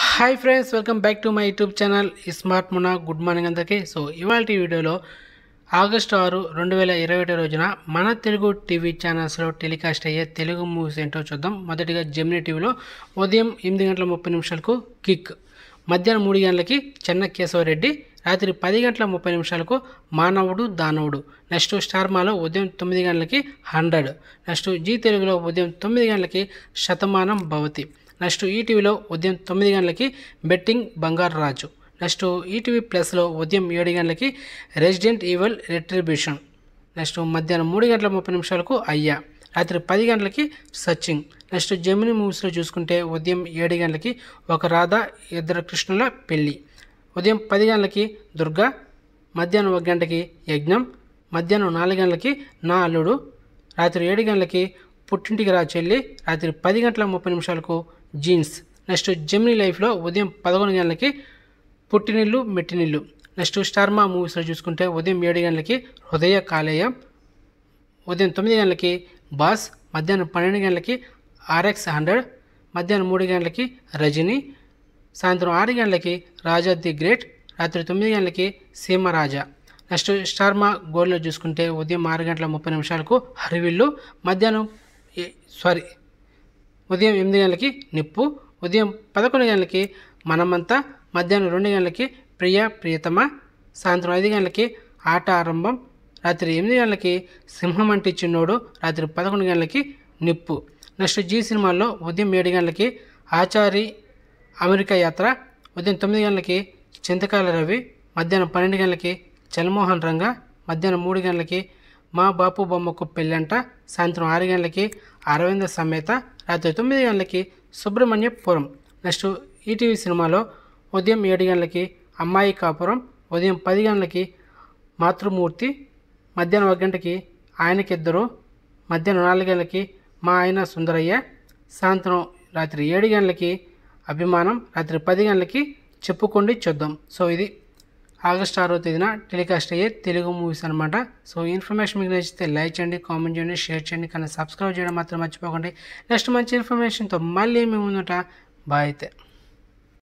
hi friends welcome back to my YouTube channel smart మునా good morning అందరికీ so ఇవాళ వీడియోలో ఆగస్టు ఆరు రెండు వేల ఇరవై ఒకటి రోజున మన తెలుగు టీవీ ఛానల్స్లో టెలికాస్ట్ అయ్యే తెలుగు మూవీస్ ఏంటో చూద్దాం మొదటిగా జెమిని టీవీలో ఉదయం ఎనిమిది గంటల ముప్పై నిమిషాలకు కిక్ మధ్యాహ్నం మూడు గంటలకి చెన్న కేశవరెడ్డి రాత్రి పది గంటల ముప్పై నిమిషాలకు మానవుడు దానవుడు నెక్స్ట్ స్టార్మాలో ఉదయం తొమ్మిది గంటలకి హండ్రెడ్ నెక్స్ట్ జీ తెలుగులో ఉదయం తొమ్మిది గంటలకి శతమానం భవతి నెక్స్ట్ ఈటీవీలో ఉదయం తొమ్మిది గంటలకి బెట్టింగ్ బంగారు రాజు నెక్స్ట్ ఈటీవీ ప్లస్లో ఉదయం ఏడు గంటలకి రెసిడెంట్ ఈవెల్ రిట్రిబ్యూషన్ నెక్స్ట్ మధ్యాహ్నం మూడు గంటల ముప్పై నిమిషాలకు అయ్యా రాత్రి పది గంటలకి సచింగ్ నెక్స్ట్ జమిని మూవీస్లో చూసుకుంటే ఉదయం ఏడు గంటలకి ఒక రాధ ఇద్దరు కృష్ణుల పెళ్ళి ఉదయం పది గంటలకి దుర్గా మధ్యాహ్నం ఒక గంటకి యజ్ఞం మధ్యాహ్నం నాలుగు గంటలకి నా అల్లుడు రాత్రి ఏడు గంటలకి పుట్టింటికి రా చెల్లి రాత్రి పది గంటల ముప్పై నిమిషాలకు జీన్స్ నెక్స్ట్ జెమినీ లైఫ్లో ఉదయం పదకొండు గంటలకి పుట్టినిల్లు మెట్టినిల్లు నెక్స్ట్ స్టార్మా మూవీస్లో చూసుకుంటే ఉదయం ఏడు గంటలకి హృదయ కాలేయం ఉదయం తొమ్మిది గంటలకి బాస్ మధ్యాహ్నం పన్నెండు గంటలకి ఆర్ఎక్స్ హండ్రెడ్ మధ్యాహ్నం మూడు గంటలకి రజనీ సాయంత్రం ఆరు గంటలకి రాజా ది గ్రేట్ రాత్రి తొమ్మిది గంటలకి సీమరాజా నెక్స్ట్ స్టార్మా మా గోల్డ్లో చూసుకుంటే ఉదయం ఆరు గంటల ముప్పై నిమిషాలకు హరివిల్లు మధ్యాహ్నం సారీ ఉదయం ఎనిమిది గంటలకి నిప్పు ఉదయం పదకొండు గంటలకి మనమంతా మధ్యాహ్నం రెండు గంటలకి ప్రియ ప్రియతమ సాయంత్రం ఐదు గంటలకి ఆట ఆరంభం రాత్రి ఎనిమిది గంటలకి సింహం అంటే చిన్నోడు రాత్రి పదకొండు గంటలకి నిప్పు నెక్స్ట్ జీ సినిమాల్లో ఉదయం ఏడు గంటలకి ఆచారి అమెరికా యాత్ర ఉదయం తొమ్మిది గంటలకి చింతకాయల రవి మధ్యాహ్నం పన్నెండు గంటలకి చలమోహన్ రంగ మధ్యాహ్నం మూడు గంటలకి మా బాపు బొమ్మకు పెళ్ళంట సాయంత్రం ఆరు గంటలకి అరవింద సమేత రాత్రి తొమ్మిది గంటలకి సుబ్రహ్మణ్యపురం నెక్స్ట్ ఈటీవీ సినిమాలో ఉదయం ఏడు గంటలకి అమ్మాయి కాపురం ఉదయం పది గంటలకి మాతృమూర్తి మధ్యాహ్నం ఒక గంటకి ఆయనకిద్దరు మధ్యాహ్నం నాలుగు గంటలకి మా ఆయన సుందరయ్య సాయంత్రం రాత్రి ఏడు గంటలకి అభిమానం రాత్రి పది గంటలకి చెప్పుకోండి చూద్దాం సో ఇది ఆగస్ట్ ఆరో తేదీన టెలికాస్ట్ అయ్యే తెలుగు మూవీస్ అనమాట సో ఇన్ఫర్మేషన్ మీకు నచ్చితే లైక్ చేయండి కామెంట్ చేయండి షేర్ చేయండి కానీ సబ్స్క్రైబ్ చేయడం మాత్రం మర్చిపోకండి నెక్స్ట్ మంచి ఇన్ఫర్మేషన్తో మళ్ళీ మేము ఉందట బాయ్ అయితే